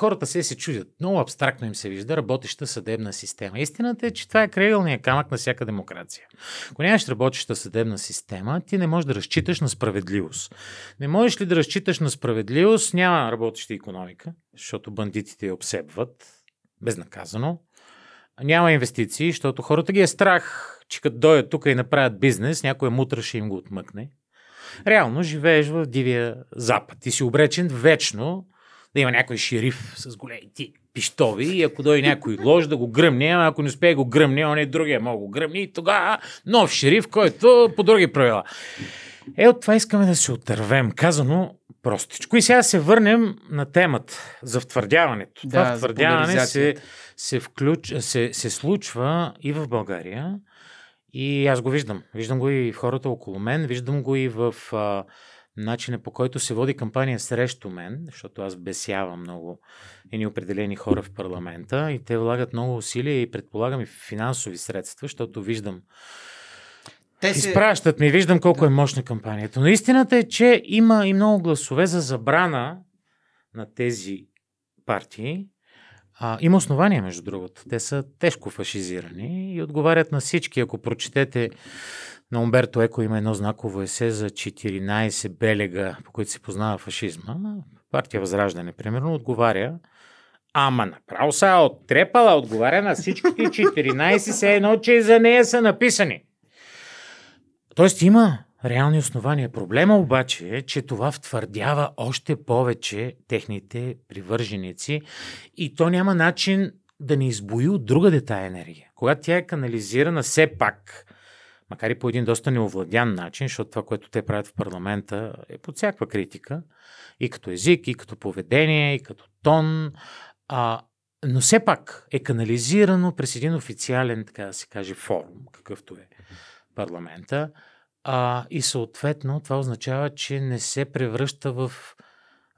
хората се се чудят. Много абстрактно им се вижда работеща съдебна система. Истината е, че това е крайъгълният камък на всяка демокрация. Ако нямаш работеща съдебна система, ти не можеш да разчиташ на справедливост. Не можеш ли да разчиташ на справедливост, няма работеща економика, защото бандитите я обсебват безнаказано. Няма инвестиции, защото хората ги е страх, че като дойдат тук и направят бизнес, някоя е мутра ще им го отмъкне. Реално живееш в дивия запад и си обречен вечно да има някой шериф с големи пиштови и ако дойде някой лож да го гръмне, а ако не успее го гръмне, он е другия мога го гръмне и тогава нов шериф, който по други правила. Е, от това искаме да се отървем. Казано простичко. И сега се върнем на темата за втвърдяването. Да, това втвърдяване се, се, включ, се, се случва и в България. И аз го виждам. Виждам го и в хората около мен, виждам го и в а, начина по който се води кампания срещу мен, защото аз бесявам много едни определени хора в парламента и те влагат много усилия и предполагам и финансови средства, защото виждам те се... Изпращат ми, виждам колко да. е мощна кампанията. Но истината е, че има и много гласове за забрана на тези партии. А, има основания, между другото. Те са тежко фашизирани и отговарят на всички. Ако прочетете на Умберто Еко има едно знаково есе за 14 белега, по които се познава фашизма. Партия Възраждане, примерно, отговаря Ама направо са оттрепала, отговаря на всичките 14, се едно, че за нея са написани. Тоест има реални основания. Проблема обаче е, че това втвърдява още повече техните привърженици и то няма начин да не избои от друга дета енергия. Когато тя е канализирана все пак макар и по един доста неовладян начин, защото това, което те правят в парламента е под всякаква критика, и като език, и като поведение, и като тон, а, но все пак е канализирано през един официален, така да се каже, форум, какъвто е парламента, а, и съответно това означава, че не се превръща в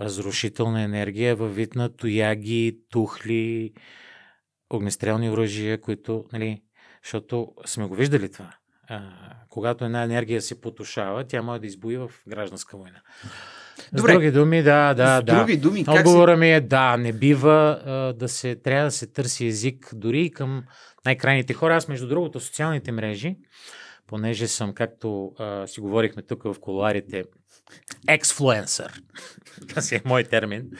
разрушителна енергия във вид на тояги, тухли, огнестрелни оръжия, които, нали, защото сме го виждали това а, когато една енергия се потушава, тя може да избуи в гражданска война. Добре. С други думи, да, да, С да. Други думи, как Отговора си... ми е да, не бива а, да се, трябва да се търси език дори и към най-крайните хора. Аз, между другото, социалните мрежи, понеже съм, както а, си говорихме тук в колуарите, ексфлуенсър. си е мой термин.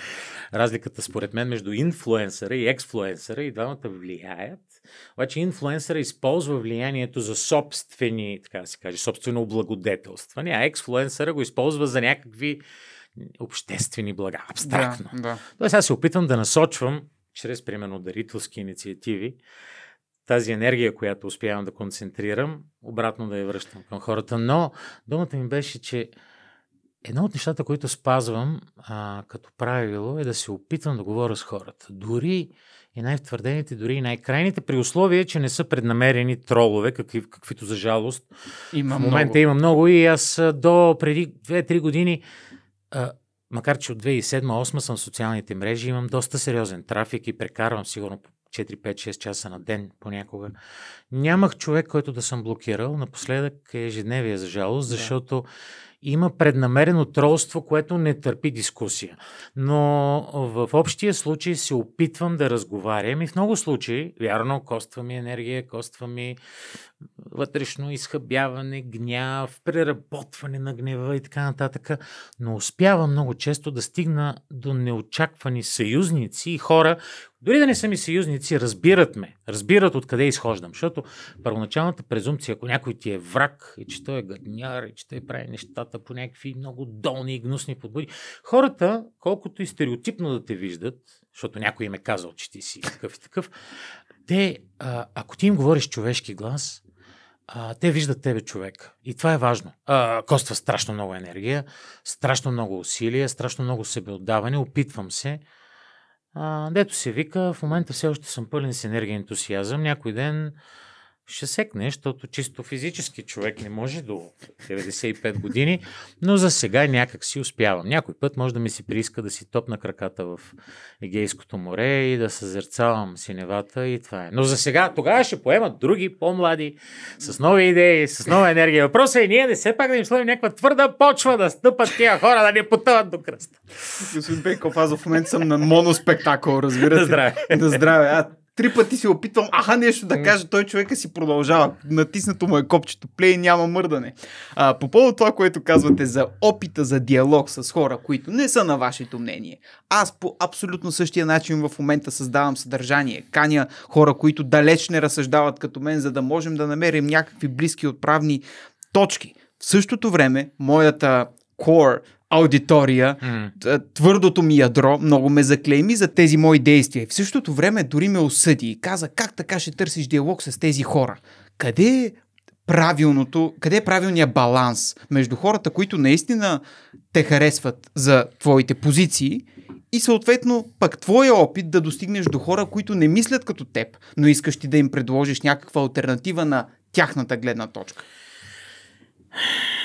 Разликата според мен между инфлуенсъра и ексфлуенсъра и двамата влияят. Обаче инфлуенсъра използва влиянието за собствени, така да се каже, собствено облагодетелстване, а ексфлуенсъра го използва за някакви обществени блага, абстрактно. Да, да. Тоест аз се опитвам да насочвам чрез, примерно, дарителски инициативи, тази енергия, която успявам да концентрирам, обратно да я връщам към хората. Но думата ми беше, че едно от нещата, които спазвам а, като правило е да се опитвам да говоря с хората. Дори и най-втвърдените, дори и най-крайните, при условие, че не са преднамерени тролове, какви, каквито за жалост. Има в момента много. има много и аз до преди 2-3 години а, макар че от 2007-2008 съм в социалните мрежи, имам доста сериозен трафик и прекарвам сигурно 4-5-6 часа на ден понякога. Нямах човек, който да съм блокирал. Напоследък е ежедневие, за жалост, защото има преднамерено тролство, което не търпи дискусия. Но в общия случай се опитвам да разговарям и в много случаи, вярно, коства ми енергия, коства ми вътрешно изхъбяване, гняв, преработване на гнева и така нататък, но успява много често да стигна до неочаквани съюзници и хора, дори да не са ми съюзници, разбират ме, разбират откъде изхождам, защото първоначалната презумпция, ако някой ти е враг и че той е гадняр и че той прави нещата по някакви много долни и гнусни подбуди, хората, колкото и стереотипно да те виждат, защото някой им е казал, че ти си такъв и такъв, те, а, ако ти им говориш човешки глас, а, те виждат тебе човек. И това е важно. А, коства страшно много енергия, страшно много усилие, страшно много себеотдаване. Опитвам се. А, дето се вика, в момента все още съм пълен с енергия и ентусиазъм. Някой ден ще секне, защото чисто физически човек не може до 95 години, но за сега някак си успявам. Някой път може да ми се прииска да си топна краката в Егейското море и да съзерцавам синевата и това е. Но за сега тогава ще поемат други, по-млади, с нови идеи, с нова енергия. Въпросът е ние не се пак да им сложим някаква твърда почва да стъпат тия хора, да не потъват до кръста. Господин Бейков, аз в момента съм на моноспектакъл, разбирате. Да здраве. Да здраве. А, Три пъти се опитвам, аха нещо да кажа, той човека си продължава. Натиснато му е копчето плей, няма мърдане. А, по повод това, което казвате за опита за диалог с хора, които не са на вашето мнение. Аз по абсолютно същия начин в момента създавам съдържание. Каня хора, които далеч не разсъждават като мен, за да можем да намерим някакви близки отправни точки. В същото време, моята core аудитория, mm. твърдото ми ядро много ме заклейми за тези мои действия. В същото време дори ме осъди и каза как така ще търсиш диалог с тези хора. Къде е правилното, къде е правилният баланс между хората, които наистина те харесват за твоите позиции и съответно пък твоя опит да достигнеш до хора, които не мислят като теб, но искаш ти да им предложиш някаква альтернатива на тяхната гледна точка?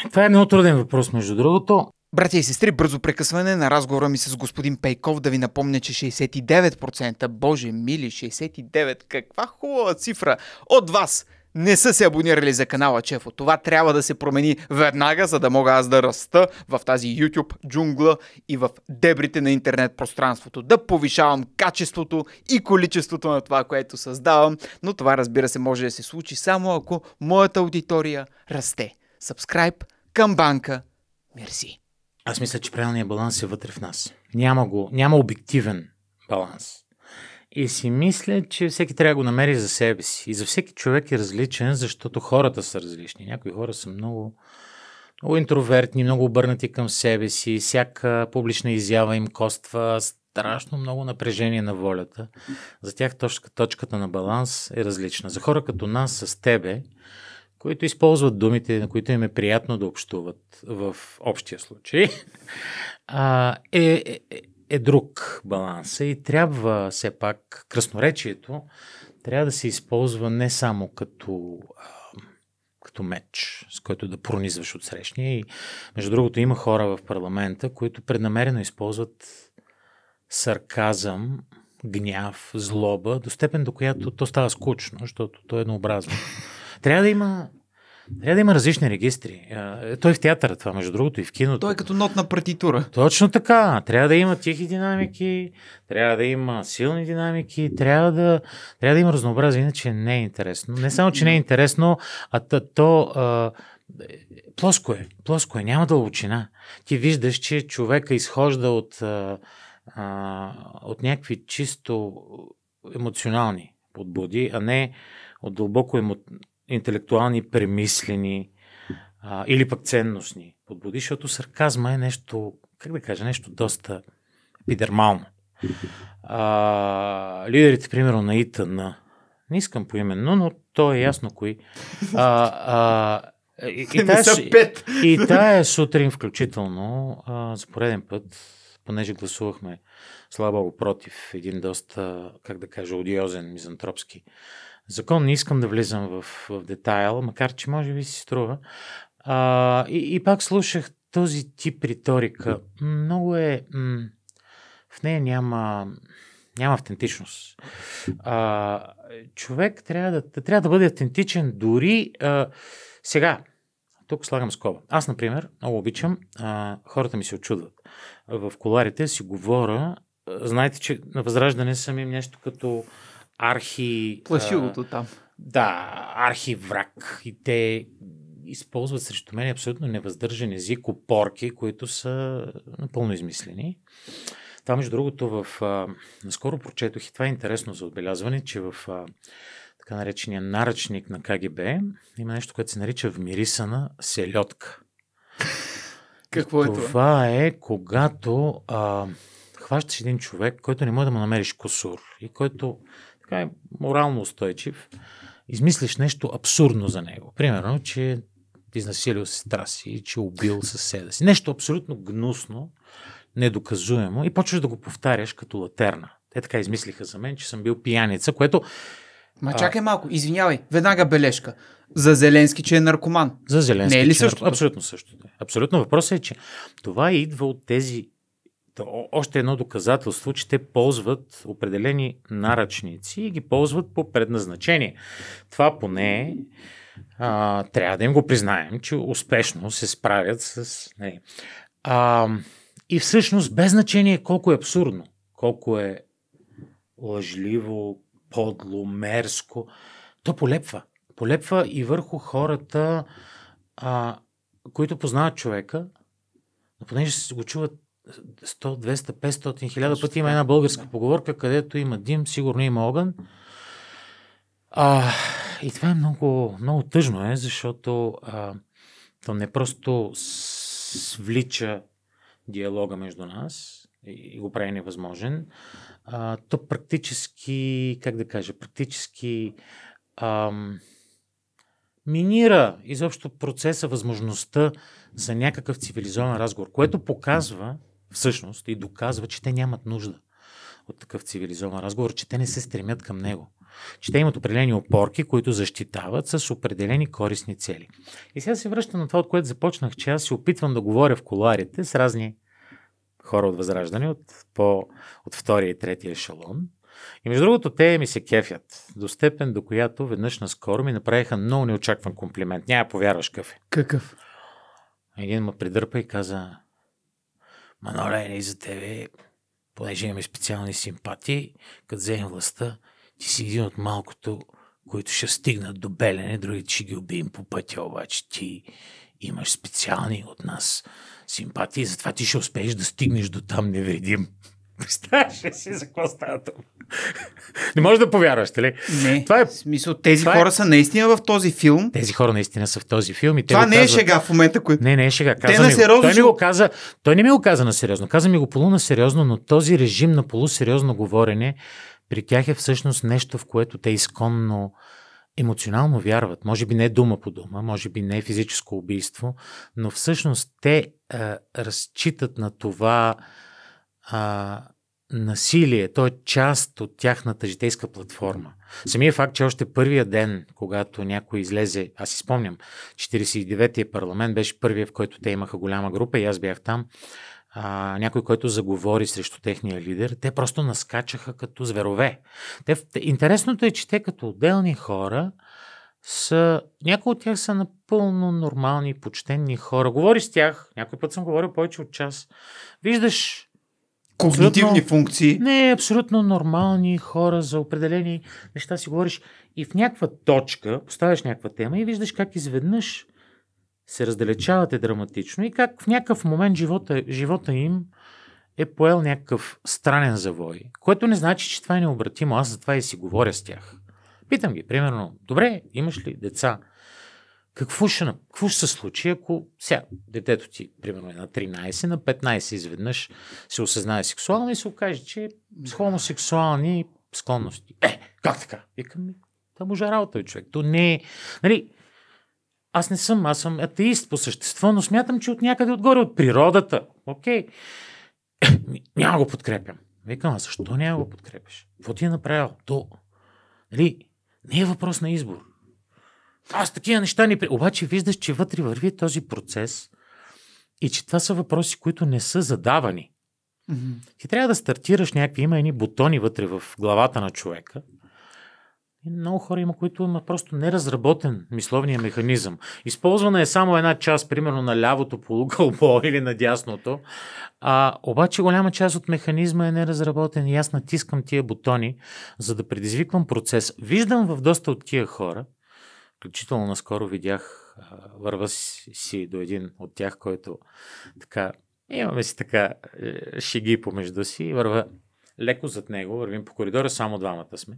Това е много труден въпрос, между другото. Братя и сестри, бързо прекъсване на разговора ми с господин Пейков да ви напомня, че 69%, боже мили, 69%, каква хубава цифра от вас не са се абонирали за канала Чефо. Това трябва да се промени веднага, за да мога аз да раста в тази YouTube джунгла и в дебрите на интернет пространството. Да повишавам качеството и количеството на това, което създавам, но това разбира се може да се случи само ако моята аудитория расте. Сабскрайб, камбанка, мерси. Аз мисля, че правилният баланс е вътре в нас. Няма го, няма обективен баланс. И си мисля, че всеки трябва да го намери за себе си. И за всеки човек е различен, защото хората са различни. Някои хора са много, много интровертни, много обърнати към себе си. Всяка публична изява им коства страшно много напрежение на волята. За тях точка, точката на баланс е различна. За хора като нас с тебе, които използват думите, на които им е приятно да общуват в общия случай, а, е, е, е друг баланс. И трябва все пак красноречието трябва да се използва не само като, а, като меч, с който да пронизваш от срещния. И, между другото, има хора в парламента, които преднамерено използват сарказъм, гняв, злоба, до степен до която то става скучно, защото то е еднообразно. Трябва да има трябва да има различни регистри. Той е в театъра това, между другото, и в киното. Той е като нотна партитура. Точно така. Трябва да има тихи динамики, трябва да има силни динамики, трябва да, трябва да има разнообразие, иначе не е интересно. Не само, че не е интересно, а то а, плоско е. Плоско е, няма дълбочина. Ти виждаш, че човека изхожда от, а, от някакви чисто емоционални подбуди, а не от дълбоко емо интелектуални, премислени а, или пък ценностни подбуди, защото сарказма е нещо, как да кажа, нещо доста епидермално. А, лидерите, примерно, на ИТН, не искам по поименно, но то е ясно кои. А, а, и, и, тая, и тая сутрин включително а, за пореден път понеже гласувахме слабо против един доста, как да кажа, одиозен мизантропски закон. Не искам да влизам в, в детайл, макар че може би си струва. А, и, и пак слушах този тип риторика. Много е... М- в нея няма, няма автентичност. А, човек трябва да, трябва да бъде автентичен дори а, сега. Тук слагам скоба. Аз, например, много обичам, а, хората ми се очудват. В коларите си говоря, знаете, че на Възраждане съм им нещо като архи... Плашилото там. Да, архи враг. И те използват срещу мен абсолютно невъздържен език, опорки, които са напълно измислени. Това, между другото, в, а, наскоро прочетох и това е интересно за отбелязване, че в а, така наречения наръчник на КГБ, има нещо, което се нарича вмирисана селедка. Какво е това? Това е когато а, хващаш един човек, който не може да му намериш косур и който така е морално устойчив, измислиш нещо абсурдно за него. Примерно, че е изнасилил сестра си и че е убил съседа си. Нещо абсолютно гнусно, недоказуемо и почваш да го повтаряш като латерна. Те така измислиха за мен, че съм бил пияница, което Ма а... чакай малко, извинявай, веднага бележка. За Зеленски, че е наркоман. За Зеленски, не е ли че е също? Абсолютно също. Да. Абсолютно въпросът е, че това идва от тези още едно доказателство, че те ползват определени наръчници и ги ползват по предназначение. Това поне а, трябва да им го признаем, че успешно се справят с... Не, а, и всъщност без значение колко е абсурдно, колко е лъжливо, подло, мерзко. То полепва. Полепва и върху хората, а, които познават човека, но понеже го чуват 100, 200, 500, 1000 пъти има една българска да. поговорка, където има дим, сигурно има огън. А, и това е много, много тъжно, е, защото а, то не просто свлича диалога между нас и го прави невъзможен, а, то практически, как да кажа, практически ам, минира изобщо процеса, възможността за някакъв цивилизован разговор, което показва всъщност и доказва, че те нямат нужда от такъв цивилизован разговор, че те не се стремят към него. Че те имат определени опорки, които защитават с определени корисни цели. И сега се връщам на това, от което започнах, че аз се опитвам да говоря в коларите с разни хора от Възраждане, от, по, от втория и третия ешелон. И между другото, те ми се кефят до степен, до която веднъж наскоро ми направиха много неочакван комплимент. Няма повярваш какъв е. Какъв? Един ме придърпа и каза, Маноле, не за тебе, понеже имаме специални симпатии, като вземем властта, ти си един от малкото, които ще стигнат до Белене, другите ще ги убием по пътя, обаче ти имаш специални от нас симпатии, затова ти ще успееш да стигнеш до там невредим. Представяш ли си за какво става това? Не можеш да повярваш, ли? Нали? Не. Това е... В смисъл, тези това е- хора е... са наистина в този филм. Тези хора наистина са в този филм. И те това не е казват... е шега в момента, който. Не, не е шега. Каза те ми... Сериозно... Той, ми го каза... Той не ми го каза на сериозно. Каза ми го полунасериозно, сериозно, но този режим на полусериозно говорене при тях е всъщност нещо, в което те изконно емоционално вярват. Може би не дума по дума, може би не физическо убийство, но всъщност те а, е, разчитат на това а, насилие. То е част от тяхната житейска платформа. Самия факт, че още първия ден, когато някой излезе, аз си спомням, 49-я парламент беше първия, в който те имаха голяма група и аз бях там а, някой, който заговори срещу техния лидер, те просто наскачаха като зверове. Те, интересното е, че те като отделни хора са, някои от тях са напълно нормални, почтенни хора. Говори с тях, някой път съм говорил повече от час. Виждаш Когнитивни функции. Не, абсолютно нормални хора за определени неща си говориш. И в някаква точка поставяш някаква тема и виждаш как изведнъж се раздалечавате драматично и как в някакъв момент живота, живота им е поел някакъв странен завой, което не значи, че това е необратимо. Аз затова и си говоря с тях. Питам ги, примерно, добре, имаш ли деца? Какво ще, какво ще се случи, ако сега детето ти, примерно, е на 13, на 15 изведнъж се осъзнае сексуално и се окаже, че е с хомосексуални склонности? Е, как така? Викам ми, да му е работа, човек. То не е... Нали, аз не съм, аз съм атеист по същество, но смятам, че от някъде отгоре, от природата. Окей. Okay. Няма го подкрепям. Викам, а защо няма го подкрепиш? Какво ти е направил? То, нали, не е въпрос на избор. Аз такива неща не... Обаче виждаш, че вътре върви този процес и че това са въпроси, които не са задавани. Mm-hmm. Ти трябва да стартираш някакви, има едни бутони вътре в главата на човека – много хора има, които имат просто неразработен мисловния механизъм. Използвана е само една част, примерно на лявото полукълбо или на дясното, а, обаче голяма част от механизма е неразработен и аз натискам тия бутони, за да предизвиквам процес. Виждам в доста от тия хора, включително наскоро видях, върва си до един от тях, който така, имаме си така е, шеги помежду си и върва леко зад него, вървим по коридора, само двамата сме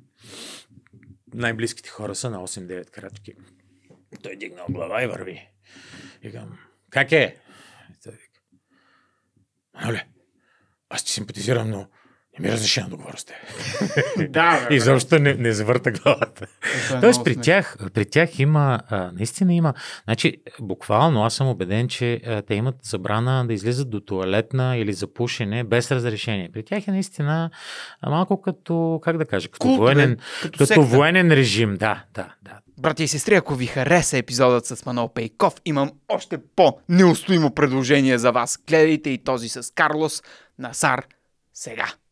най-близките хора са на 8-9 крачки. Той дигнал глава и върви. Викам, как е? И той вика, Оле, аз ти симпатизирам, но не ми разрешено да говоря с теб. да, и защо не, не завърта главата. Е Тоест при тях, при тях има, а, наистина има, значи буквално аз съм убеден, че а, те имат забрана да излизат до туалетна или за пушене без разрешение. При тях е наистина а, малко като, как да кажа, като, Култ, военен, като, като военен режим. Да, да, да. Брати и сестри, ако ви хареса епизодът с Манол Пейков, имам още по-неустоимо предложение за вас. Гледайте и този с Карлос Насар сега.